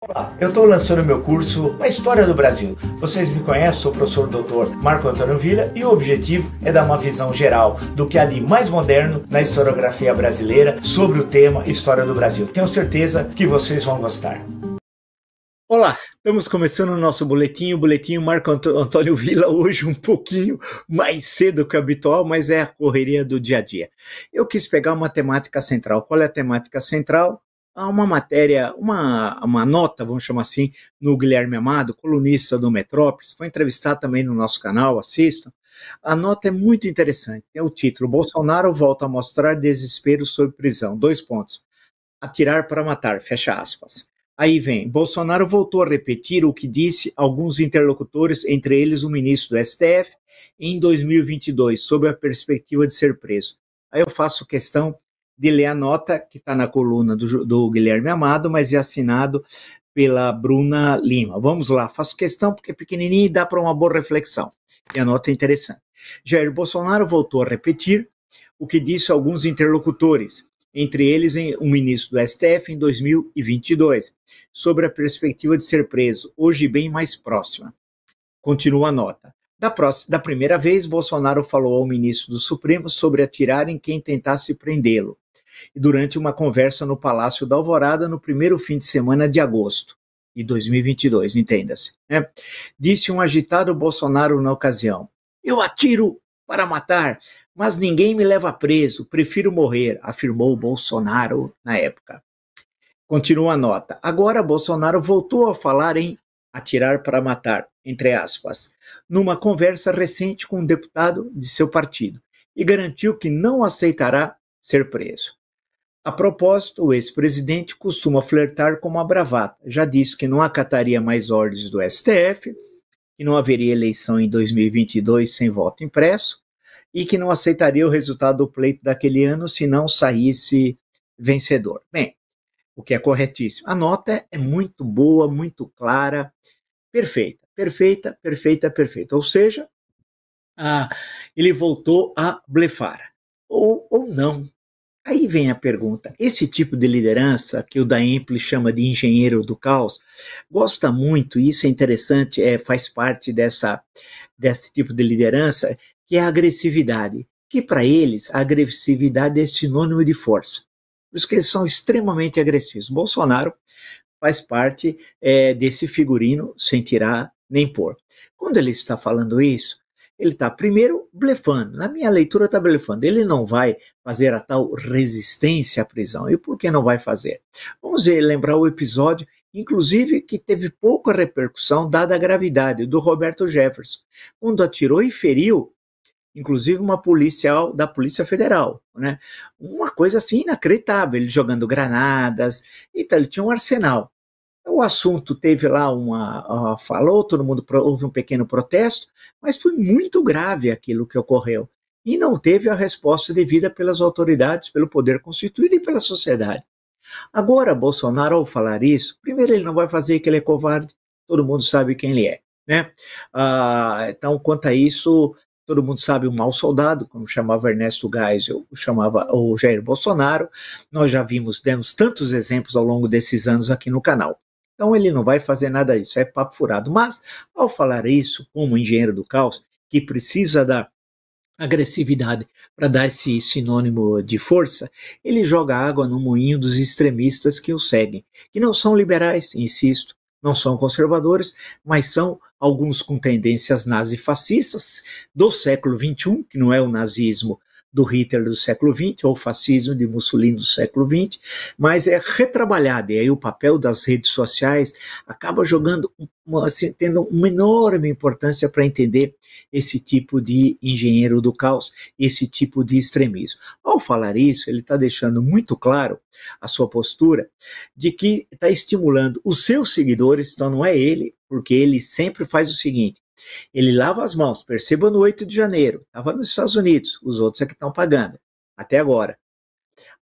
Olá, eu estou lançando meu curso A História do Brasil. Vocês me conhecem, sou o professor doutor Marco Antônio Vila e o objetivo é dar uma visão geral do que há de mais moderno na historiografia brasileira sobre o tema História do Brasil. Tenho certeza que vocês vão gostar. Olá, estamos começando o nosso boletim, o boletim Marco Antônio Vila, hoje um pouquinho mais cedo que o habitual, mas é a correria do dia a dia. Eu quis pegar uma temática central. Qual é a temática central? uma matéria, uma, uma nota, vamos chamar assim, no Guilherme Amado, colunista do Metrópolis, foi entrevistado também no nosso canal, assistam. A nota é muito interessante. Tem o título: Bolsonaro volta a mostrar desespero sobre prisão. Dois pontos. Atirar para matar, fecha aspas. Aí vem, Bolsonaro voltou a repetir o que disse alguns interlocutores, entre eles o ministro do STF, em 2022, sobre a perspectiva de ser preso. Aí eu faço questão de ler a nota que está na coluna do, do Guilherme Amado, mas é assinado pela Bruna Lima. Vamos lá, faço questão porque é pequenininho e dá para uma boa reflexão. E a nota é interessante. Jair Bolsonaro voltou a repetir o que disse alguns interlocutores, entre eles um ministro do STF em 2022, sobre a perspectiva de ser preso, hoje bem mais próxima. Continua a nota. Da, próxima, da primeira vez, Bolsonaro falou ao ministro do Supremo sobre atirar em quem tentasse prendê-lo durante uma conversa no Palácio da Alvorada no primeiro fim de semana de agosto de 2022, entenda-se. Né? Disse um agitado Bolsonaro na ocasião: Eu atiro para matar, mas ninguém me leva preso, prefiro morrer, afirmou Bolsonaro na época. Continua a nota. Agora Bolsonaro voltou a falar em atirar para matar, entre aspas, numa conversa recente com um deputado de seu partido e garantiu que não aceitará ser preso. A propósito, o ex-presidente costuma flertar com uma bravata. Já disse que não acataria mais ordens do STF, que não haveria eleição em 2022 sem voto impresso e que não aceitaria o resultado do pleito daquele ano se não saísse vencedor. Bem, o que é corretíssimo. A nota é muito boa, muito clara, perfeita, perfeita, perfeita, perfeita. Ou seja, ah, ele voltou a blefar. Ou, ou não, Aí vem a pergunta: esse tipo de liderança que o Daemple chama de engenheiro do caos gosta muito, e isso é interessante, é, faz parte dessa desse tipo de liderança, que é a agressividade. Que para eles a agressividade é sinônimo de força. Por isso que eles são extremamente agressivos. Bolsonaro faz parte é, desse figurino sem tirar nem pôr. Quando ele está falando isso, ele está, primeiro, blefando. Na minha leitura, está blefando. Ele não vai fazer a tal resistência à prisão. E por que não vai fazer? Vamos ver, lembrar o episódio, inclusive, que teve pouca repercussão, dada a gravidade, do Roberto Jefferson. Quando atirou e feriu, inclusive, uma policial da Polícia Federal. Né? Uma coisa assim inacreditável. Ele jogando granadas. Então, ele tinha um arsenal. O assunto teve lá uma. Uh, falou, todo mundo houve um pequeno protesto, mas foi muito grave aquilo que ocorreu. E não teve a resposta devida pelas autoridades, pelo poder constituído e pela sociedade. Agora, Bolsonaro, ao falar isso, primeiro ele não vai fazer que ele é covarde, todo mundo sabe quem ele é. Né? Ah, então, quanto a isso, todo mundo sabe o mau soldado, como chamava Ernesto Geisel, chamava o Jair Bolsonaro. Nós já vimos, demos tantos exemplos ao longo desses anos aqui no canal. Então ele não vai fazer nada disso, é papo furado. Mas, ao falar isso, como engenheiro do caos, que precisa da agressividade para dar esse sinônimo de força, ele joga água no moinho dos extremistas que o seguem, que não são liberais, insisto, não são conservadores, mas são alguns com tendências nazifascistas do século XXI, que não é o nazismo do Hitler do século XX, ou fascismo de Mussolini do século XX, mas é retrabalhado. E aí o papel das redes sociais acaba jogando, uma, assim, tendo uma enorme importância para entender esse tipo de engenheiro do caos, esse tipo de extremismo. Ao falar isso, ele está deixando muito claro a sua postura de que está estimulando os seus seguidores, então não é ele, porque ele sempre faz o seguinte: ele lava as mãos, perceba no 8 de janeiro, estava nos Estados Unidos, os outros é que estão pagando, até agora.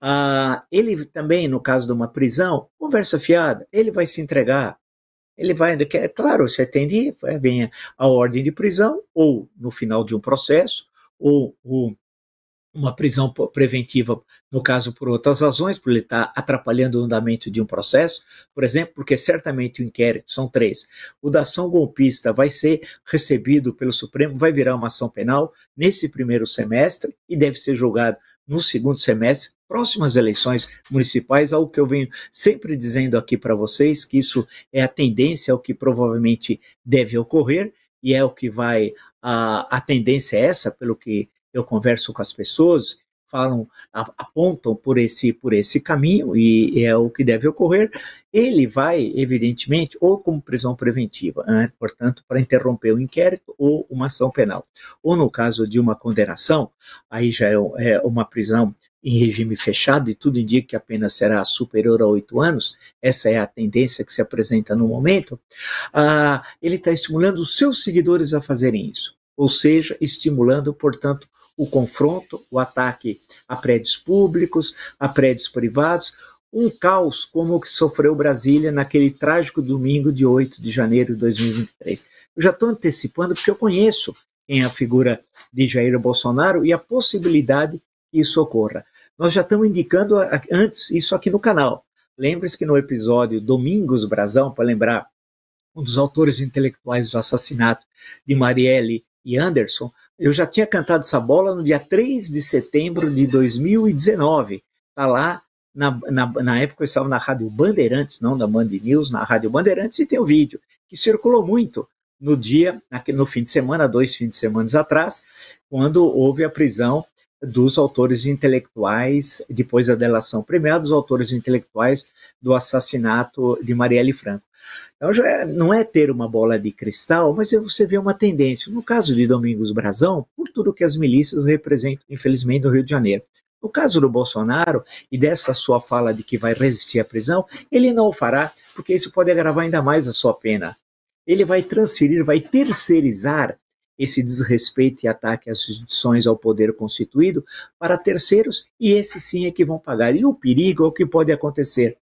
Ah, ele também, no caso de uma prisão, conversa fiada, ele vai se entregar. Ele vai, é claro, você atende é, vem a ordem de prisão, ou no final de um processo, ou o uma prisão preventiva, no caso por outras razões, por ele estar tá atrapalhando o andamento de um processo, por exemplo, porque certamente o inquérito, são três, o da ação golpista vai ser recebido pelo Supremo, vai virar uma ação penal nesse primeiro semestre e deve ser julgado no segundo semestre, próximas eleições municipais, algo que eu venho sempre dizendo aqui para vocês, que isso é a tendência, é o que provavelmente deve ocorrer, e é o que vai, a, a tendência é essa, pelo que eu converso com as pessoas, falam, apontam por esse, por esse caminho e, é o que deve ocorrer, ele vai, evidentemente, ou como prisão preventiva, né? portanto, para interromper o inquérito ou uma ação penal. Ou no caso de uma condenação, aí já é, é uma prisão em regime fechado e tudo indica que a pena será superior a oito anos, essa é a tendência que se apresenta no momento, ah, ele está estimulando os seus seguidores a fazerem isso ou seja, estimulando, portanto, o confronto, o ataque a prédios públicos, a prédios privados, um caos como o que sofreu Brasília naquele trágico domingo de 8 de janeiro de 2023. Eu já estou antecipando porque eu conheço quem é a figura de Jair Bolsonaro e a possibilidade que isso ocorra. Nós já estamos indicando antes isso aqui no canal. Lembre-se que no episódio Domingos Brasão, para lembrar, um dos autores intelectuais do assassinato de Marielle e Anderson, eu já tinha cantado essa bola no dia 3 de setembro de 2019. Tá lá, na, na, na época eu estava na Rádio Bandeirantes, não na Band News, na Rádio Bandeirantes, e tem o um vídeo que circulou muito no dia, no fim de semana, dois fins de semana atrás, quando houve a prisão dos autores intelectuais, depois da delação premiada, dos autores intelectuais do assassinato de Marielle Franco. Então, é, não é ter uma bola de cristal, mas é você vê uma tendência. No caso de Domingos Brazão, por tudo que as milícias representam, infelizmente, no Rio de Janeiro. No caso do Bolsonaro e dessa sua fala de que vai resistir à prisão, ele não o fará, porque isso pode agravar ainda mais a sua pena. Ele vai transferir, vai terceirizar esse desrespeito e ataque às instituições ao poder constituído para terceiros, e esses sim é que vão pagar. E o perigo é o que pode acontecer.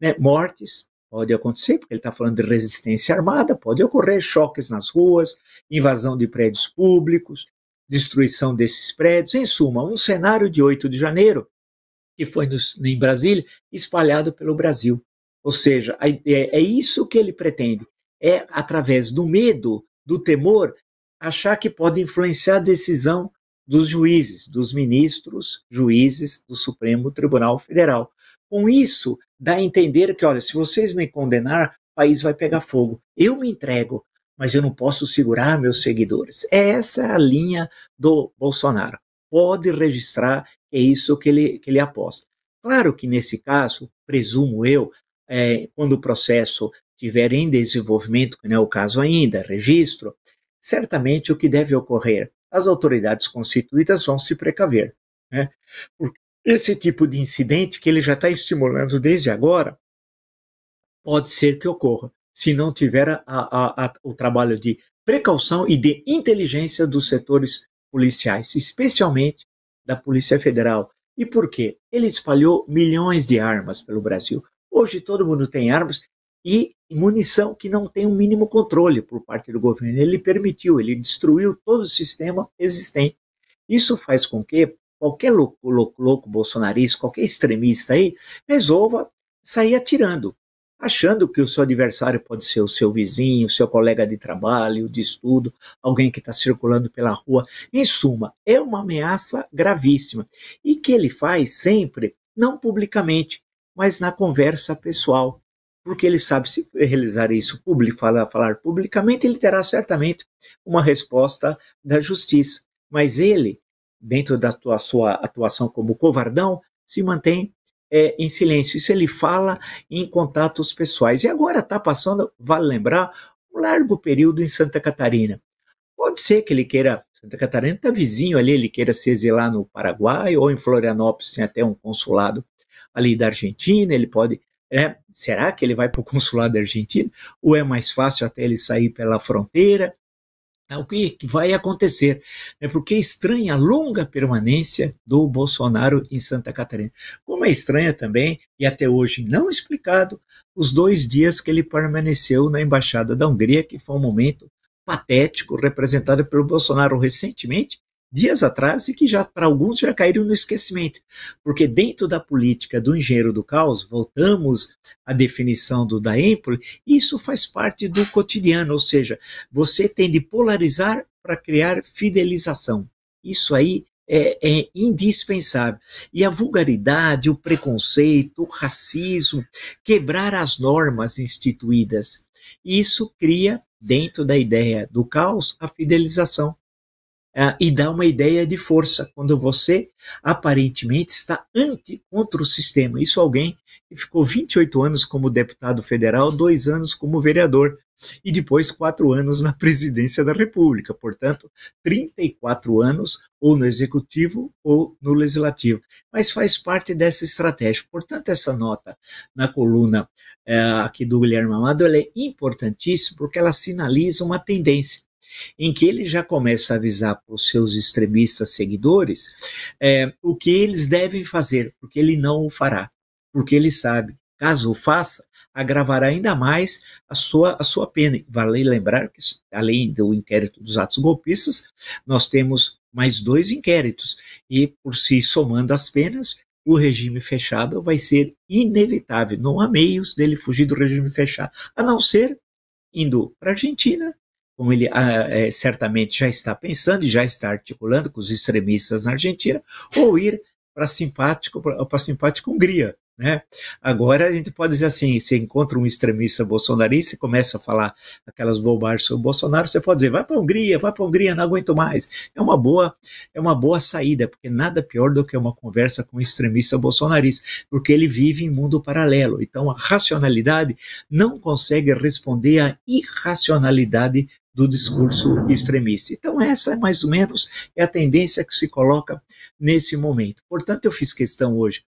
Né? Mortes pode acontecer, porque ele está falando de resistência armada, pode ocorrer choques nas ruas, invasão de prédios públicos, destruição desses prédios, em suma, um cenário de 8 de janeiro, que foi em Brasília, espalhado pelo Brasil. Ou seja, é, é isso que ele pretende. É através do medo, do temor, achar que pode influenciar a decisão dos juízes, dos ministros, juízes do Supremo Tribunal Federal. Com isso, dá a entender que, olha, se vocês me condenar, o país vai pegar fogo. Eu me entrego, mas eu não posso segurar meus seguidores. É essa a linha do Bolsonaro. Pode registrar, é isso que ele, que ele aposta. Claro que nesse caso, presumo eu, é, quando o processo tiver em desenvolvimento, que não é o caso ainda, registro, certamente o que deve ocorrer? As autoridades constituídas vão se precaver. Né? Porque esse tipo de incidente que ele já está estimulando desde agora pode ser que ocorra, se não tiver a, a, a, o trabalho de precaução e de inteligência dos setores policiais, especialmente da Polícia Federal. E por quê? Ele espalhou milhões de armas pelo Brasil. Hoje todo mundo tem armas e munição que não tem o um mínimo controle por parte do governo. Ele permitiu, ele destruiu todo o sistema existente. Isso faz com que qualquer louco, louco, louco bolsonarista, qualquer extremista aí, resolva sair atirando, achando que o seu adversário pode ser o seu vizinho, o seu colega de trabalho, de estudo, alguém que está circulando pela rua. Em suma, é uma ameaça gravíssima e que ele faz sempre, não publicamente, mas na conversa pessoal porque ele sabe se realizar isso falar, falar publicamente, ele terá certamente uma resposta da justiça. Mas ele, dentro da tua, sua atuação como covardão, se mantém é, em silêncio. Isso ele fala em contatos pessoais. E agora está passando, vale lembrar, um largo período em Santa Catarina. Pode ser que ele queira, Santa Catarina está vizinho ali, ele queira se exilar no Paraguai ou em Florianópolis, tem até um consulado ali da Argentina, ele pode é, será que ele vai para o consulado argentino? Ou é mais fácil até ele sair pela fronteira? É o que vai acontecer? É porque é estranha a longa permanência do Bolsonaro em Santa Catarina. Como é estranha também, e até hoje não explicado, os dois dias que ele permaneceu na Embaixada da Hungria, que foi um momento patético, representado pelo Bolsonaro recentemente, dias atrás e que já para alguns já caíram no esquecimento. Porque dentro da política do engenheiro do caos, voltamos à definição do Daempoli, isso faz parte do cotidiano, ou seja, você tem de polarizar para criar fidelização. Isso aí é, é, indispensável. E a vulgaridade, o preconceito, o racismo, quebrar as normas instituídas. Isso cria, dentro da ideia do caos, a fidelização uh, e dá uma ideia de força quando você aparentemente está anti contra o sistema. Isso alguém que ficou 28 anos como deputado federal, dois anos como vereador e depois quatro anos na presidência da República. Portanto, 34 anos ou no executivo ou no legislativo. Mas faz parte dessa estratégia. Portanto, essa nota na coluna é, aqui do Guilherme Amado é importantíssima porque ela sinaliza uma tendência em que ele já começa a avisar para os seus extremistas seguidores é, o que eles devem fazer, porque ele não o fará, porque ele sabe, caso o faça, agravará ainda mais a sua, a sua pena. Vale lembrar que, além do inquérito dos atos golpistas, nós temos mais dois inquéritos, e por si somando as penas, o regime fechado vai ser inevitável. Não há meios dele fugir do regime fechado, a não ser indo para a Argentina como ele ah, é, certamente já está pensando e já está articulando com os extremistas na Argentina, ou ir para simpático para simpático Hungria, né? Agora a gente pode dizer assim: se encontra um extremista bolsonarista e começa a falar aquelas bobagens sobre o Bolsonaro, você pode dizer, vai para a Hungria, vai para a Hungria, não aguento mais. É uma boa, é uma boa saída, porque nada pior do que uma conversa com um extremista bolsonarista, porque ele vive em mundo paralelo. Então a racionalidade não consegue responder à irracionalidade do discurso extremista. Então, essa é mais ou menos é a tendência que se coloca nesse momento. Portanto, eu fiz questão hoje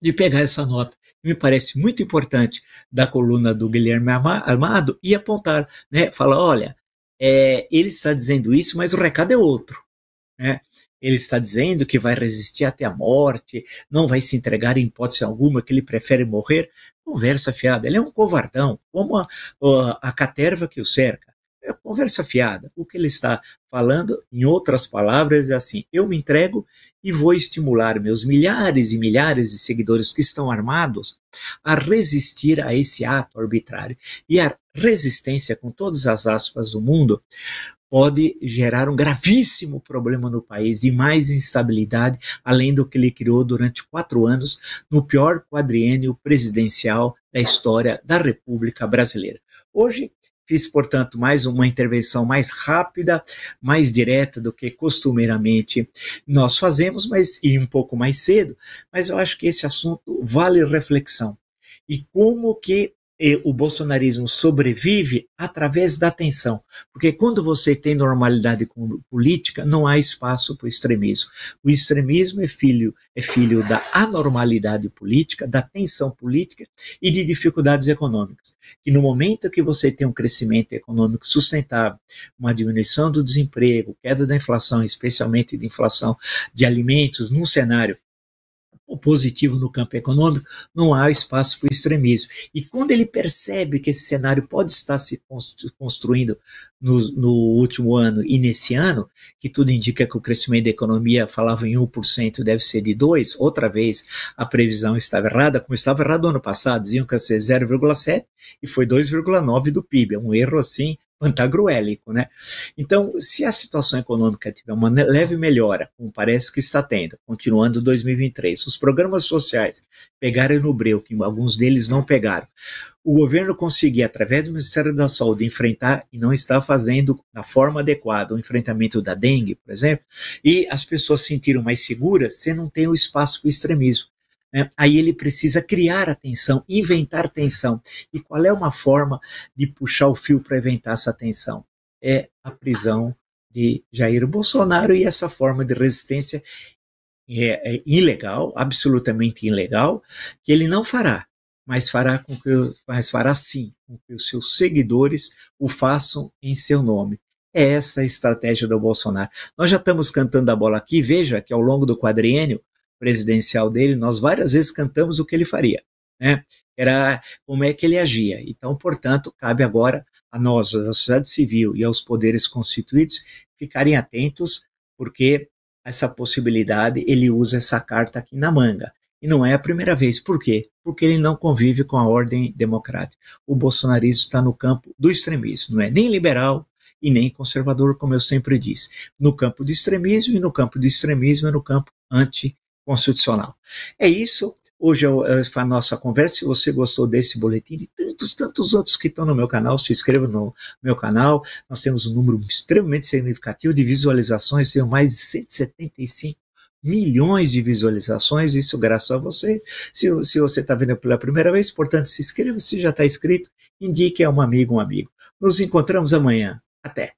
de pegar essa nota, me parece muito importante, da coluna do Guilherme Armado e apontar, né? Falar, olha, é, ele está dizendo isso, mas o recado é outro, né? Ele está dizendo que vai resistir até a morte, não vai se entregar em hipótese alguma, que ele prefere morrer. Conversa fiada, ele é um covardão, como a, a, a caterva que o cerca. É conversa fiada. O que ele está falando, em outras palavras, é assim: eu me entrego e vou estimular meus milhares e milhares de seguidores que estão armados a resistir a esse ato arbitrário. E a resistência, com todas as aspas do mundo, pode gerar um gravíssimo problema no país e mais instabilidade, além do que ele criou durante quatro anos no pior quadriênio presidencial da história da República Brasileira. Hoje, Fiz, portanto, mais uma intervenção mais rápida, mais direta do que costumeiramente nós fazemos, mas e um pouco mais cedo. Mas eu acho que esse assunto vale reflexão. E como que e o bolsonarismo sobrevive através da tensão. Porque quando você tem normalidade política, não há espaço para o extremismo. O extremismo é filho, é filho da anormalidade política, da tensão política e de dificuldades econômicas. E no momento que você tem um crescimento econômico sustentável, uma diminuição do desemprego, queda da inflação, especialmente de inflação de alimentos, num cenário positivo no campo econômico, não há espaço para o extremismo. E quando ele percebe que esse cenário pode estar se construindo no, no, último ano e nesse ano, que tudo indica que o crescimento da economia, falava em 1%, deve ser de 2%, outra vez a previsão estava errada, como estava errada no ano passado, diziam que ia ser 0,7% e foi 2,9% do PIB, é um erro assim pantagruélico, né? Então, se a situação econômica tiver uma leve melhora, como parece que está tendo, continuando 2023, os programas sociais pegarem no breu, que alguns deles não pegaram, o governo conseguir, através do Ministério da Saúde, enfrentar e não está fazendo na forma adequada o enfrentamento da dengue, por exemplo, e as pessoas se sentiram mais seguras, você não tem o espaço para o extremismo né? aí ele precisa criar a tensão, inventar tensão. E qual é uma forma de puxar o fio para inventar essa tensão? É a prisão de Jair Bolsonaro e essa forma de resistência é, é ilegal, absolutamente ilegal, que ele não fará, mas fará com que mas fará sim com que os seus seguidores o façam em seu nome. É essa a estratégia do Bolsonaro. Nós já estamos cantando a bola aqui, veja que ao longo do quadriênio presidencial dele, nós várias vezes cantamos o que ele faria, né? Era como é que ele agia. Então, portanto, cabe agora a nós, a sociedade civil e aos poderes constituídos ficarem atentos, porque essa possibilidade ele usa essa carta aqui na manga. E não é a primeira vez. Por quê? Porque ele não convive com a ordem democrática. O bolsonarismo está no campo do extremismo, não é nem liberal e nem conservador, como eu sempre disse. No campo do extremismo, e no campo do extremismo é no campo anti constitucional. É isso. Hoje é, é a nossa conversa. Se você gostou desse boletim e de tantos, tantos outros que estão no meu canal, se inscreva no meu canal. Nós temos um número extremamente significativo de visualizações, Temos mais de 175 milhões de visualizações, isso graças a você. Se, se você está vendo pela primeira vez, portanto, se inscreva. Se já está inscrito, indique a um amigo, um amigo. Nos encontramos amanhã. Até!